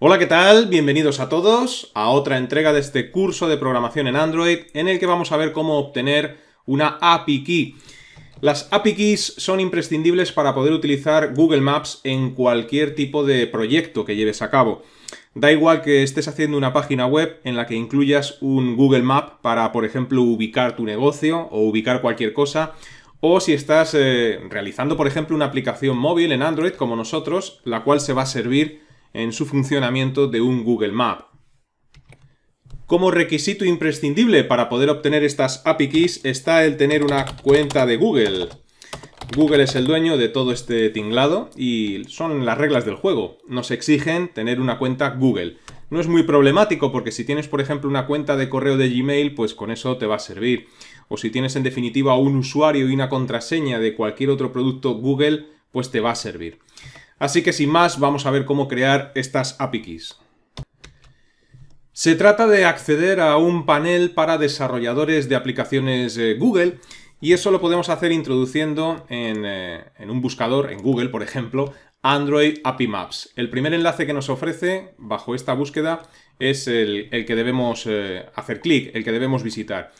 Hola, ¿qué tal? Bienvenidos a todos a otra entrega de este curso de programación en Android en el que vamos a ver cómo obtener una API Key. Las API Keys son imprescindibles para poder utilizar Google Maps en cualquier tipo de proyecto que lleves a cabo. Da igual que estés haciendo una página web en la que incluyas un Google Map para, por ejemplo, ubicar tu negocio o ubicar cualquier cosa, o si estás eh, realizando, por ejemplo, una aplicación móvil en Android como nosotros, la cual se va a servir en su funcionamiento de un Google Map. Como requisito imprescindible para poder obtener estas API keys está el tener una cuenta de Google. Google es el dueño de todo este tinglado y son las reglas del juego. Nos exigen tener una cuenta Google. No es muy problemático porque si tienes, por ejemplo, una cuenta de correo de Gmail, pues con eso te va a servir. O si tienes en definitiva un usuario y una contraseña de cualquier otro producto Google, pues te va a servir. Así que sin más, vamos a ver cómo crear estas API Keys. Se trata de acceder a un panel para desarrolladores de aplicaciones eh, Google y eso lo podemos hacer introduciendo en, eh, un buscador, en Google, por ejemplo, Android API Maps. El primer enlace que nos ofrece bajo esta búsqueda es el, que debemos eh, hacer clic, el que debemos visitar.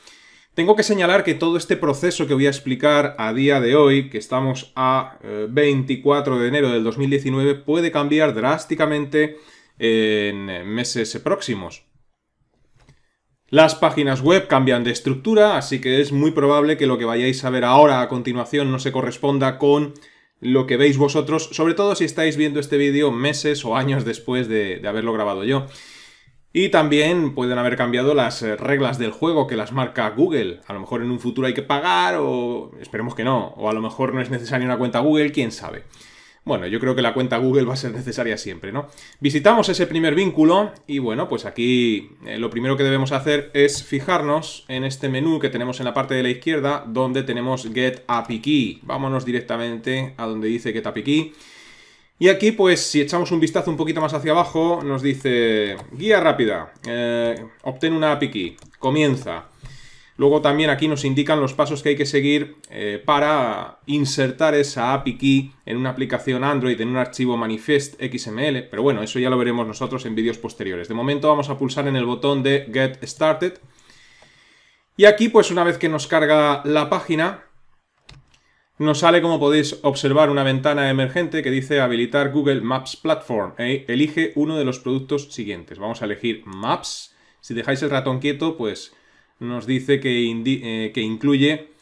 Tengo que señalar que todo este proceso que voy a explicar a día de hoy, que estamos a 24 eh, de enero del 2019, puede cambiar drásticamente en eh, meses próximos. Las páginas web cambian de estructura, así que es muy probable que lo que vayáis a ver ahora a continuación no se corresponda con lo que veis vosotros, sobre todo si estáis viendo este vídeo meses o años después de haberlo grabado yo. Y también pueden haber cambiado las eh, reglas del juego que las marca Google. A lo mejor en un futuro hay que pagar o esperemos que no. O a lo mejor no es necesaria una cuenta Google, quién sabe. Bueno, yo creo que la cuenta Google va a ser necesaria siempre, ¿no? Visitamos ese primer vínculo y bueno, pues aquí eh, lo primero que debemos hacer es fijarnos en este menú que tenemos en la parte de la izquierda donde tenemos Get API Key. Vámonos directamente a donde dice Get API Key y aquí, pues, si echamos un vistazo un poquito más hacia abajo, nos dice guía rápida, eh, obtén una API key, comienza. Luego también aquí nos indican los pasos que hay que seguir eh, para insertar esa API key en una aplicación Android, en un archivo manifest XML, pero bueno, eso ya lo veremos nosotros en vídeos posteriores. De momento vamos a pulsar en el botón de Get Started. Y aquí, pues, una vez que nos carga la página, nos sale, como podéis observar, una ventana emergente que dice habilitar Google Maps Platform. ¿eh? Elige uno de los productos siguientes. Vamos a elegir Maps. Si dejáis el ratón quieto, pues nos dice que, eh, incluye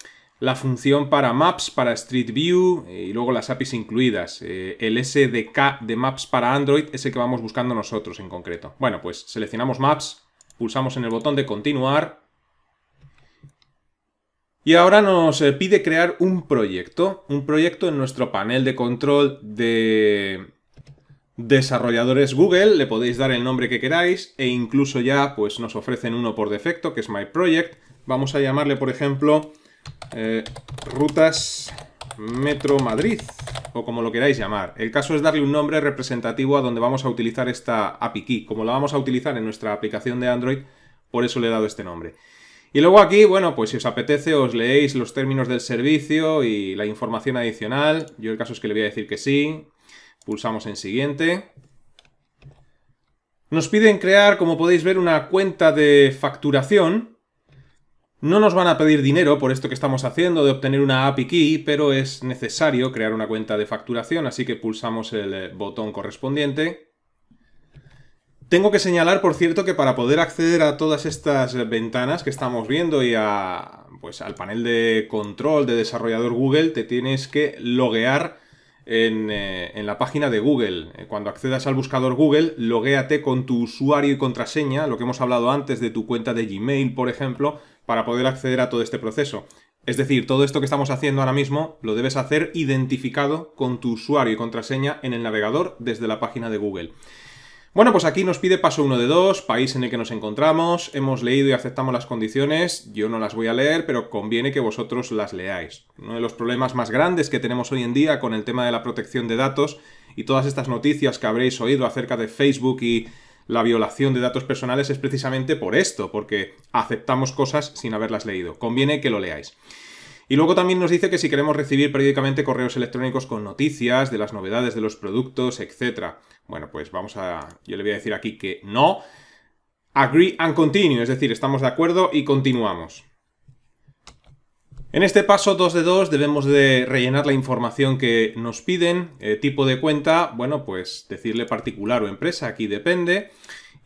la función para Maps, para Street View eh, y luego las APIs incluidas. el SDK de Maps para Android es el que vamos buscando nosotros en concreto. Bueno, pues seleccionamos Maps, pulsamos en el botón de continuar y ahora nos eh, pide crear un proyecto, un proyecto en nuestro panel de control de desarrolladores Google, le podéis dar el nombre que queráis e incluso ya pues nos ofrecen uno por defecto que es My Project. Vamos a llamarle por ejemplo eh, Rutas Metro Madrid o como lo queráis llamar. El caso es darle un nombre representativo a donde vamos a utilizar esta API Key. Como la vamos a utilizar en nuestra aplicación de Android, por eso le he dado este nombre. Y luego aquí, bueno, pues si os apetece os leéis los términos del servicio y la información adicional. Yo el caso es que le voy a decir que sí. Pulsamos en siguiente. Nos piden crear, como podéis ver, una cuenta de facturación. No nos van a pedir dinero por esto que estamos haciendo de obtener una API key, pero es necesario crear una cuenta de facturación, así que pulsamos el botón correspondiente. Tengo que señalar, por cierto, que para poder acceder a todas estas ventanas que estamos viendo y pues, al panel de control de desarrollador Google, te tienes que loguear en, eh, la página de Google. Eh, cuando accedas al buscador Google, loguéate con tu usuario y contraseña, lo que hemos hablado antes de tu cuenta de Gmail, por ejemplo, para poder acceder a todo este proceso. Es decir, todo esto que estamos haciendo ahora mismo lo debes hacer identificado con tu usuario y contraseña en el navegador desde la página de Google. Bueno, pues aquí nos pide paso 1 de 2, país en el que nos encontramos, hemos leído y aceptamos las condiciones, yo no las voy a leer, pero conviene que vosotros las leáis. Uno de los problemas más grandes que tenemos hoy en día con el tema de la protección de datos y todas estas noticias que habréis oído acerca de Facebook y la violación de datos personales es precisamente por esto, porque aceptamos cosas sin haberlas leído. Conviene que lo leáis. Y luego también nos dice que si queremos recibir periódicamente correos electrónicos con noticias de las novedades de los productos, etc. Bueno, pues vamos a... Yo le voy a decir aquí que no. Agree and continue, es decir, estamos de acuerdo y continuamos. En este paso 2 de 2 debemos de rellenar la información que nos piden, eh, tipo de cuenta, bueno, pues decirle particular o empresa, aquí depende.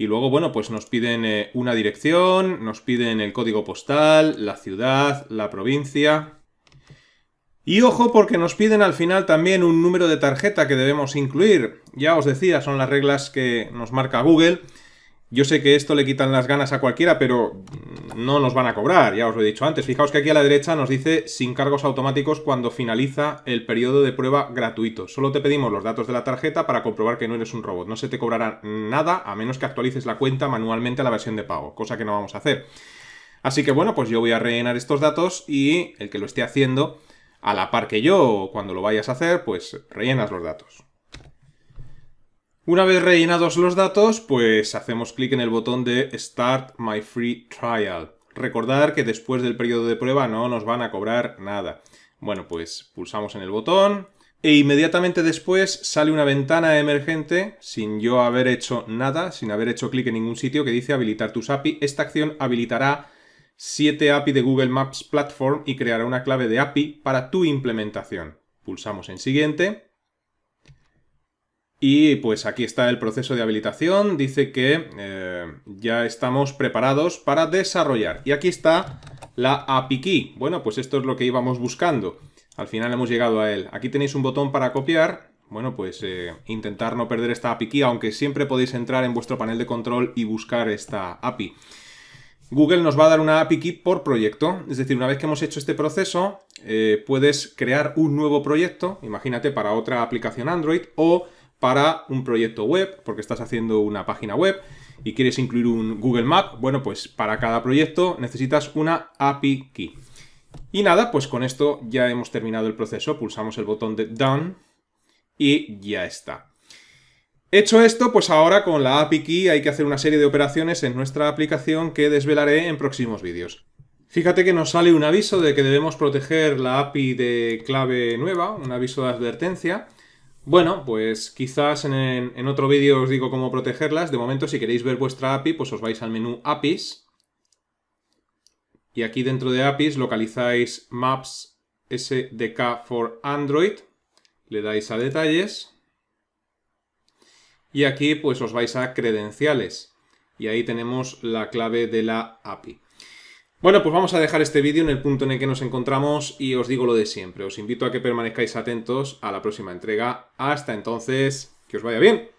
Y luego, bueno, pues nos piden eh, una dirección, nos piden el código postal, la ciudad, la provincia. Y ojo porque nos piden al final también un número de tarjeta que debemos incluir. Ya os decía, son las reglas que nos marca Google. Yo sé que esto le quitan las ganas a cualquiera, pero no nos van a cobrar, ya os lo he dicho antes. Fijaos que aquí a la derecha nos dice sin cargos automáticos cuando finaliza el periodo de prueba gratuito. Solo te pedimos los datos de la tarjeta para comprobar que no eres un robot. No se te cobrará nada a menos que actualices la cuenta manualmente a la versión de pago, cosa que no vamos a hacer. Así que bueno, pues yo voy a rellenar estos datos y el que lo esté haciendo a la par que yo, cuando lo vayas a hacer, pues rellenas los datos. Una vez rellenados los datos, pues hacemos clic en el botón de Start My Free Trial. Recordar que después del periodo de prueba no nos van a cobrar nada. Bueno, pues pulsamos en el botón e inmediatamente después sale una ventana emergente sin yo haber hecho nada, sin haber hecho clic en ningún sitio que dice habilitar tus API. Esta acción habilitará 7 API de Google Maps Platform y creará una clave de API para tu implementación. Pulsamos en siguiente y pues aquí está el proceso de habilitación, dice que eh, ya estamos preparados para desarrollar. Y aquí está la API Key. Bueno, pues esto es lo que íbamos buscando. Al final hemos llegado a él. Aquí tenéis un botón para copiar. Bueno, pues eh, intentar no perder esta API Key, aunque siempre podéis entrar en vuestro panel de control y buscar esta API. Google nos va a dar una API Key por proyecto. Es decir, una vez que hemos hecho este proceso, eh, puedes crear un nuevo proyecto, imagínate, para otra aplicación Android, o para un proyecto web, porque estás haciendo una página web y quieres incluir un Google Map, bueno, pues para cada proyecto necesitas una API Key. Y nada, pues con esto ya hemos terminado el proceso, pulsamos el botón de Done y ya está. Hecho esto, pues ahora con la API Key hay que hacer una serie de operaciones en nuestra aplicación que desvelaré en próximos vídeos. Fíjate que nos sale un aviso de que debemos proteger la API de clave nueva, un aviso de advertencia, bueno, pues quizás en, otro vídeo os digo cómo protegerlas. De momento, si queréis ver vuestra API, pues os vais al menú APIs. Y aquí dentro de APIs localizáis Maps SDK for Android. Le dais a detalles. Y aquí pues os vais a credenciales. Y ahí tenemos la clave de la API. Bueno, pues vamos a dejar este vídeo en el punto en el que nos encontramos y os digo lo de siempre. Os invito a que permanezcáis atentos a la próxima entrega. Hasta entonces, que os vaya bien.